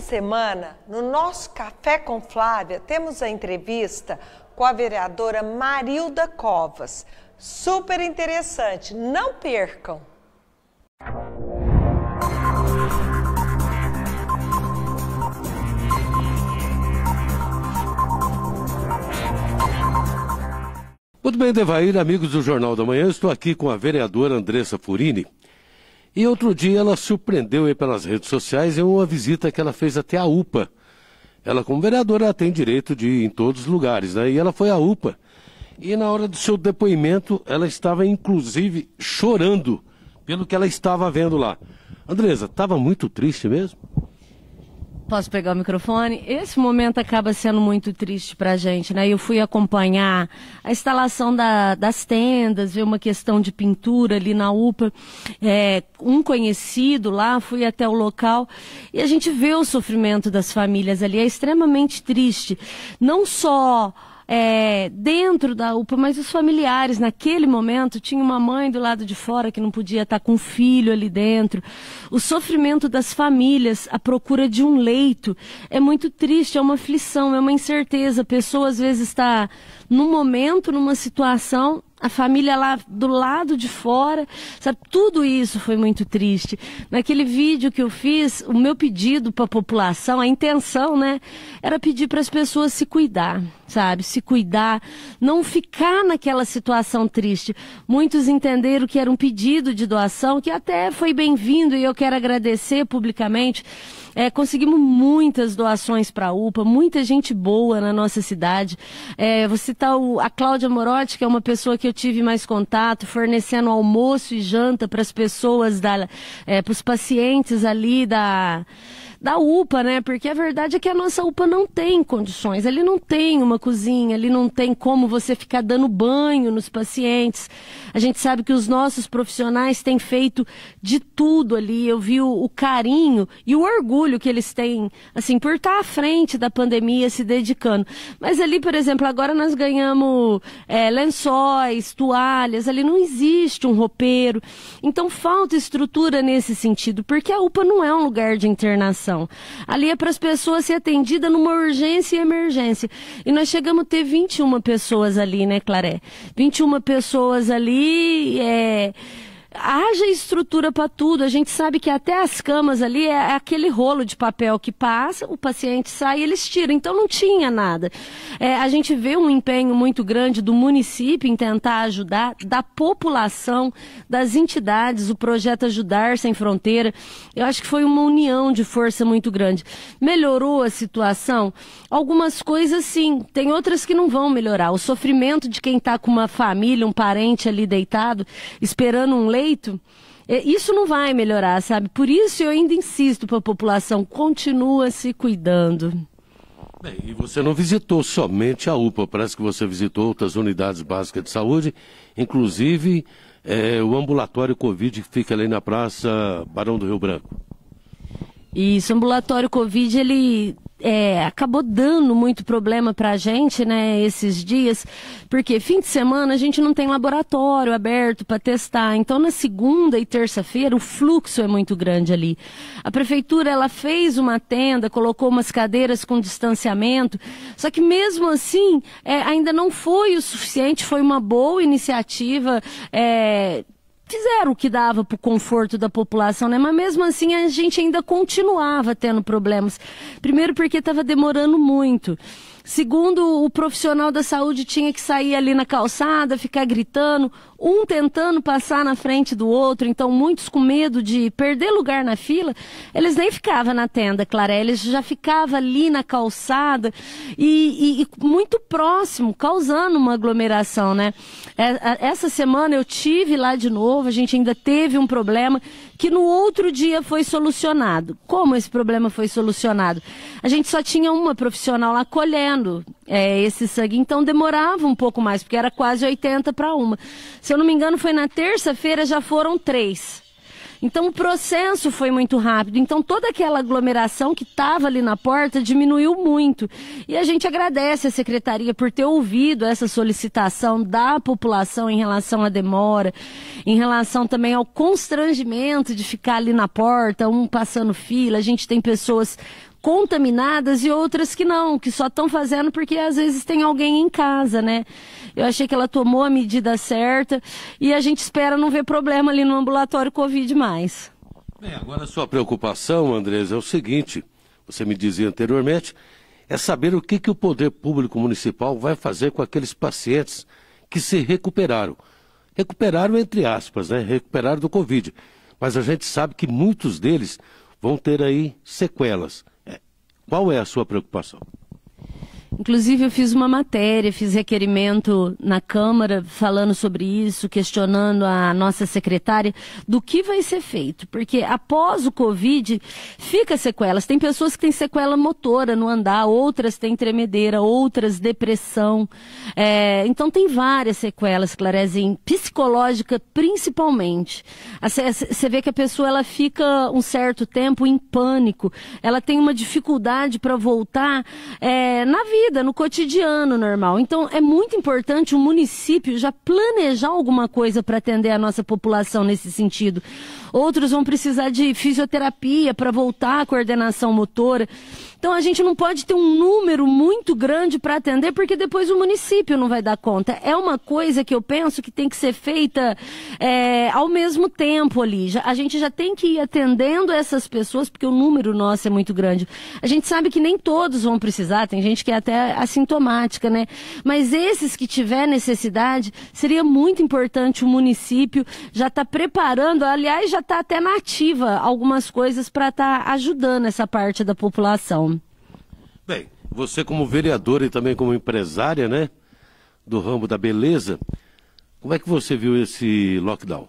semana, no nosso Café com Flávia, temos a entrevista com a vereadora Marilda Covas. Super interessante, não percam! Muito bem, Devair, amigos do Jornal da Manhã, estou aqui com a vereadora Andressa Furini. E outro dia ela surpreendeu pelas redes sociais em é uma visita que ela fez até a UPA. Ela, como vereadora, ela tem direito de ir em todos os lugares, né? E ela foi à UPA. E na hora do seu depoimento, ela estava inclusive chorando pelo que ela estava vendo lá. Andresa, estava muito triste mesmo? Posso pegar o microfone? Esse momento acaba sendo muito triste para a gente, né? Eu fui acompanhar a instalação da, das tendas, ver uma questão de pintura ali na UPA. É, um conhecido lá, fui até o local e a gente vê o sofrimento das famílias ali. É extremamente triste. Não só é, dentro da UPA, mas os familiares, naquele momento, tinha uma mãe do lado de fora que não podia estar com um filho ali dentro. O sofrimento das famílias a procura de um leito é muito triste, é uma aflição, é uma incerteza. A pessoa às vezes está num momento, numa situação a família lá do lado de fora, sabe? Tudo isso foi muito triste. Naquele vídeo que eu fiz, o meu pedido para a população, a intenção, né, era pedir para as pessoas se cuidar, sabe? Se cuidar, não ficar naquela situação triste. Muitos entenderam que era um pedido de doação, que até foi bem-vindo e eu quero agradecer publicamente. É, conseguimos muitas doações para a UPA, muita gente boa na nossa cidade. É, vou citar o, a Cláudia Morotti, que é uma pessoa que eu tive mais contato, fornecendo almoço e janta para as pessoas, é, para os pacientes ali da da UPA, né? Porque a verdade é que a nossa UPA não tem condições. Ele não tem uma cozinha, ele não tem como você ficar dando banho nos pacientes. A gente sabe que os nossos profissionais têm feito de tudo ali. Eu vi o, o carinho e o orgulho que eles têm, assim, por estar à frente da pandemia, se dedicando. Mas ali, por exemplo, agora nós ganhamos é, lençóis papéis, toalhas, ali não existe um roupeiro. Então falta estrutura nesse sentido, porque a UPA não é um lugar de internação. Ali é para as pessoas ser atendidas numa urgência e emergência. E nós chegamos a ter 21 pessoas ali, né, Claré? 21 pessoas ali, é haja estrutura para tudo. A gente sabe que até as camas ali é aquele rolo de papel que passa, o paciente sai e eles tiram. Então não tinha nada. É, a gente vê um empenho muito grande do município em tentar ajudar, da população, das entidades, o projeto Ajudar Sem Fronteira. Eu acho que foi uma união de força muito grande. Melhorou a situação? Algumas coisas sim, tem outras que não vão melhorar. O sofrimento de quem está com uma família, um parente ali deitado, esperando um leito é, isso não vai melhorar, sabe? Por isso eu ainda insisto para a população, continua se cuidando. Bem, e você não visitou somente a UPA, parece que você visitou outras unidades básicas de saúde, inclusive é, o ambulatório Covid que fica ali na Praça Barão do Rio Branco isso, ambulatório Covid, ele é, acabou dando muito problema para a gente, né, esses dias, porque fim de semana a gente não tem laboratório aberto para testar. Então, na segunda e terça-feira, o fluxo é muito grande ali. A prefeitura, ela fez uma tenda, colocou umas cadeiras com distanciamento, só que mesmo assim, é, ainda não foi o suficiente, foi uma boa iniciativa, é, fizeram o que dava para o conforto da população, né? Mas mesmo assim a gente ainda continuava tendo problemas. Primeiro porque estava demorando muito. Segundo, o profissional da saúde tinha que sair ali na calçada, ficar gritando, um tentando passar na frente do outro, então muitos com medo de perder lugar na fila, eles nem ficavam na tenda, Clara, eles já ficavam ali na calçada e, e, e muito próximo, causando uma aglomeração, né? É, é, essa semana eu tive lá de novo, a gente ainda teve um problema que no outro dia foi solucionado. Como esse problema foi solucionado? A gente só tinha uma profissional lá colhendo, fazendo é, esse sangue. Então demorava um pouco mais, porque era quase 80 para uma. Se eu não me engano, foi na terça-feira, já foram três. Então o processo foi muito rápido. Então toda aquela aglomeração que estava ali na porta diminuiu muito. E a gente agradece à secretaria por ter ouvido essa solicitação da população em relação à demora, em relação também ao constrangimento de ficar ali na porta, um passando fila. A gente tem pessoas contaminadas e outras que não, que só estão fazendo porque às vezes tem alguém em casa, né? Eu achei que ela tomou a medida certa e a gente espera não ver problema ali no ambulatório Covid mais. Bem, agora a sua preocupação, Andres, é o seguinte: você me dizia anteriormente, é saber o que, que o poder público municipal vai fazer com aqueles pacientes que se recuperaram. Recuperaram, entre aspas, né? Recuperaram do Covid. Mas a gente sabe que muitos deles vão ter aí sequelas. Qual é a sua preocupação? Inclusive, eu fiz uma matéria, fiz requerimento na Câmara falando sobre isso, questionando a nossa secretária do que vai ser feito, porque após o Covid fica sequelas. Tem pessoas que têm sequela motora no andar, outras têm tremedeira, outras depressão. É, então, tem várias sequelas, Clarezin, psicológica principalmente. Você vê que a pessoa ela fica um certo tempo em pânico, ela tem uma dificuldade para voltar é, na vida vida, no cotidiano normal. Então, é muito importante o município já planejar alguma coisa para atender a nossa população nesse sentido. Outros vão precisar de fisioterapia para voltar à coordenação motora. Então, a gente não pode ter um número muito grande para atender, porque depois o município não vai dar conta. É uma coisa que eu penso que tem que ser feita é, ao mesmo tempo ali. a gente já tem que ir atendendo essas pessoas, porque o número nosso é muito grande. A gente sabe que nem todos vão precisar, tem gente que é até até assintomática, né? Mas esses que tiver necessidade, seria muito importante o município já estar tá preparando, aliás, já está até nativa algumas coisas para estar tá ajudando essa parte da população. Bem, você como vereadora e também como empresária, né, do ramo da beleza, como é que você viu esse lockdown?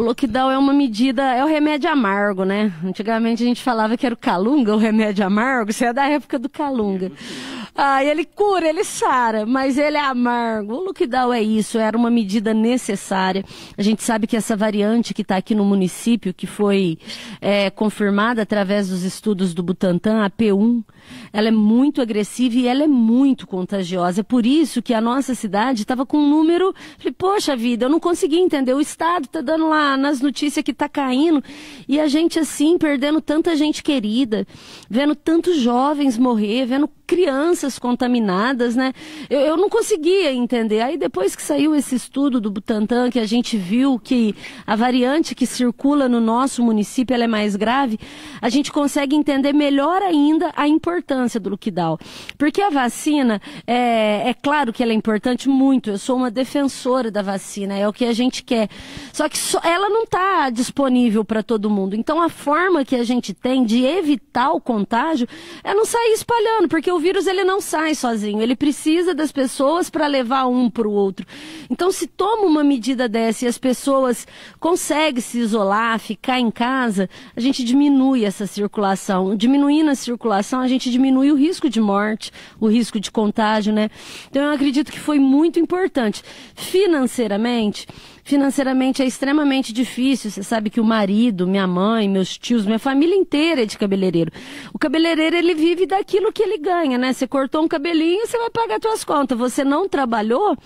O lockdown é uma medida, é o remédio amargo, né? Antigamente a gente falava que era o calunga, o remédio amargo, isso é da época do calunga. É ah, ele cura, ele sara, mas ele é amargo. O lockdown é isso, era uma medida necessária. A gente sabe que essa variante que está aqui no município, que foi é, confirmada através dos estudos do Butantan, a P1, ela é muito agressiva e ela é muito contagiosa. É por isso que a nossa cidade estava com um número. Falei, poxa vida, eu não consegui entender. O Estado está dando lá nas notícias que está caindo e a gente assim, perdendo tanta gente querida, vendo tantos jovens morrer, vendo crianças contaminadas, né? Eu, eu, não conseguia entender. Aí depois que saiu esse estudo do Butantan, que a gente viu que a variante que circula no nosso município é mais grave, a gente consegue entender melhor ainda a importância do Luquidal. Porque a vacina, é, é claro que ela é importante muito. Eu sou uma defensora da vacina, é o que a gente quer. Só que só, ela não está disponível para todo mundo. Então a forma que a gente tem de evitar o contágio é não sair espalhando, porque o vírus ele não sai sozinho, ele precisa das pessoas para levar um para o outro. Então, se toma uma medida dessa e as pessoas conseguem se isolar, ficar em casa, a gente diminui essa circulação. Diminuindo a circulação, a gente diminui o risco de morte, o risco de contágio, né? Então, eu acredito que foi muito importante. Financeiramente, financeiramente é extremamente difícil. Você sabe que o marido, minha mãe, meus tios, minha família inteira é de cabeleireiro. O cabeleireiro, ele vive daquilo que ele ganha, né? Você cortou um cabelinho, você vai pagar suas contas. Você não trabalhou,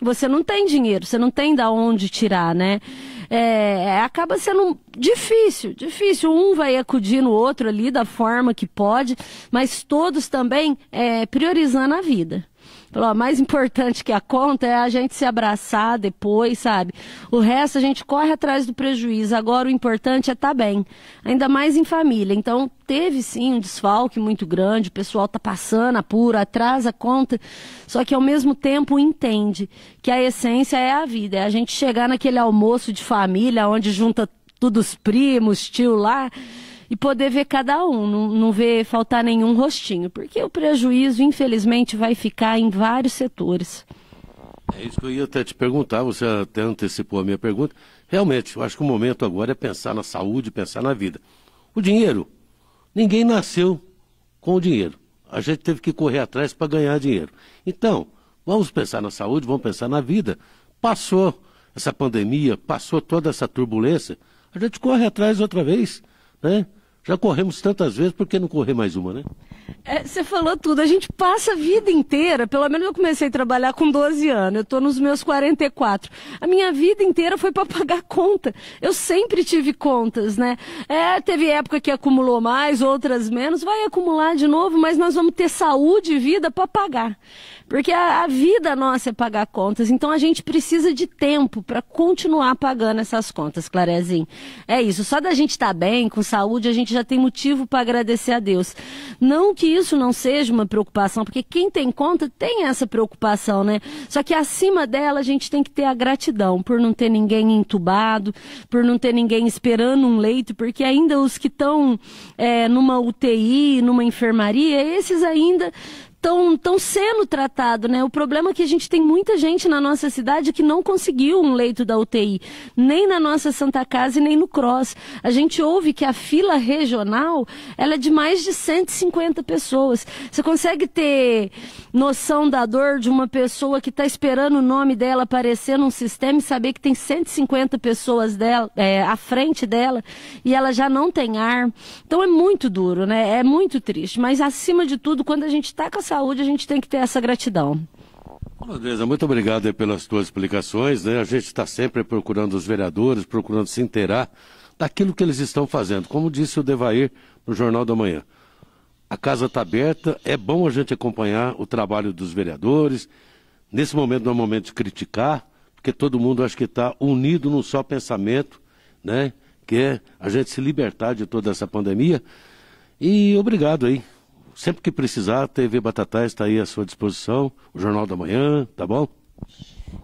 você não tem dinheiro, você não tem da onde tirar, né? É, acaba sendo difícil, difícil. Um vai acudir no outro ali da forma que pode, mas todos também é, priorizando a vida. Falou, mais importante que a conta é a gente se abraçar depois, sabe? O resto a gente corre atrás do prejuízo. Agora o importante é estar tá bem, ainda mais em família. Então teve sim um desfalque muito grande, o pessoal tá passando apuro, atrasa a conta, só que ao mesmo tempo entende que a essência é a vida, é a gente chegar naquele almoço de família onde junta todos os primos, tio lá, e poder ver cada um, não, não ver faltar nenhum rostinho, porque o prejuízo, infelizmente, vai ficar em vários setores. É isso que eu ia até te perguntar, você até antecipou a minha pergunta. Realmente, eu acho que o momento agora é pensar na saúde, pensar na vida. O dinheiro, ninguém nasceu com o dinheiro. A gente teve que correr atrás para ganhar dinheiro. Então, vamos pensar na saúde, vamos pensar na vida. Passou essa pandemia, passou toda essa turbulência, a gente corre atrás outra vez né? Já corremos tantas vezes, por que não correr mais uma, né? É, você é, falou tudo. A gente passa a vida inteira, pelo menos eu comecei a trabalhar com 12 anos, eu estou nos meus 44. A minha vida inteira foi para pagar conta. Eu sempre tive contas, né? É, teve época que acumulou mais, outras menos. Vai acumular de novo, mas nós vamos ter saúde e vida para pagar. Porque a, a vida nossa é pagar contas, então a gente precisa de tempo para continuar pagando essas contas, Clarezinho. É isso, só da gente estar tá bem, com saúde, a gente já tem motivo para agradecer a Deus. Não que isso não seja uma preocupação, porque quem tem conta tem essa preocupação, né? Só que acima dela a gente tem que ter a gratidão por não ter ninguém entubado, por não ter ninguém esperando um leito, porque ainda os que estão é, numa UTI, numa enfermaria, esses ainda tão, tão sendo tratado, né? O problema é que a gente tem muita gente na nossa cidade que não conseguiu um leito da UTI, nem na nossa Santa Casa e nem no Cross. A gente ouve que a fila regional, ela é de mais de 150 pessoas. Você consegue ter noção da dor de uma pessoa que está esperando o nome dela aparecer num sistema e saber que tem 150 pessoas dela, é, à frente dela e ela já não tem ar? Então é muito duro, né? É muito triste. Mas acima de tudo, quando a gente está com essa saúde, a gente tem que ter essa gratidão. Andresa, muito obrigado pelas tuas explicações. Né? A gente está sempre procurando os vereadores, procurando se inteirar daquilo que eles estão fazendo. Como disse o Devair no Jornal da Manhã, a casa está aberta, é bom a gente acompanhar o trabalho dos vereadores. Nesse momento não é momento de criticar, porque todo mundo acho que está unido num só pensamento, né? que é a gente se libertar de toda essa pandemia. E obrigado aí Sempre que precisar, a TV Batatais está aí à sua disposição, o Jornal da Manhã, tá bom?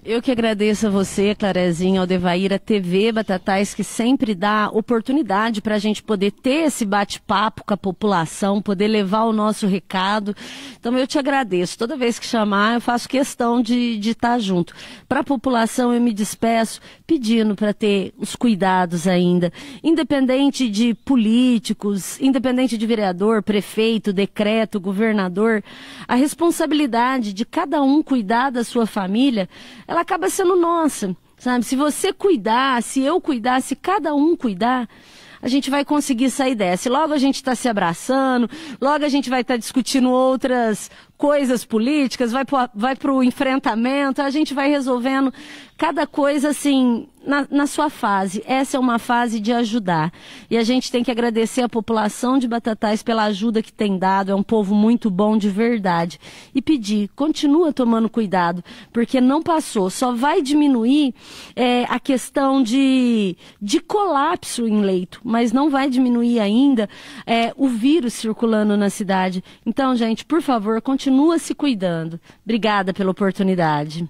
Eu que agradeço a você, Clarezinha, ao TV Batatais, que sempre dá oportunidade para a gente poder ter esse bate-papo com a população, poder levar o nosso recado. Então, eu te agradeço. Toda vez que chamar, eu faço questão de estar tá junto. Para a população, eu me despeço pedindo para ter os cuidados ainda. Independente de políticos, independente de vereador, prefeito, decreto, governador, a responsabilidade de cada um cuidar da sua família ela acaba sendo nossa, sabe? Se você cuidar, se eu cuidar, se cada um cuidar, a gente vai conseguir sair dessa. logo a gente está se abraçando, logo a gente vai estar tá discutindo outras coisas políticas, vai pro, vai pro enfrentamento, a gente vai resolvendo cada coisa assim na, na, sua fase. Essa é uma fase de ajudar. E a gente tem que agradecer a população de Batatais pela ajuda que tem dado. É um povo muito bom de verdade. E pedir, continua tomando cuidado, porque não passou. Só vai diminuir é, a questão de, de colapso em leito, mas não vai diminuir ainda é, o vírus circulando na cidade. Então, gente, por favor, continue continua se cuidando. Obrigada pela oportunidade.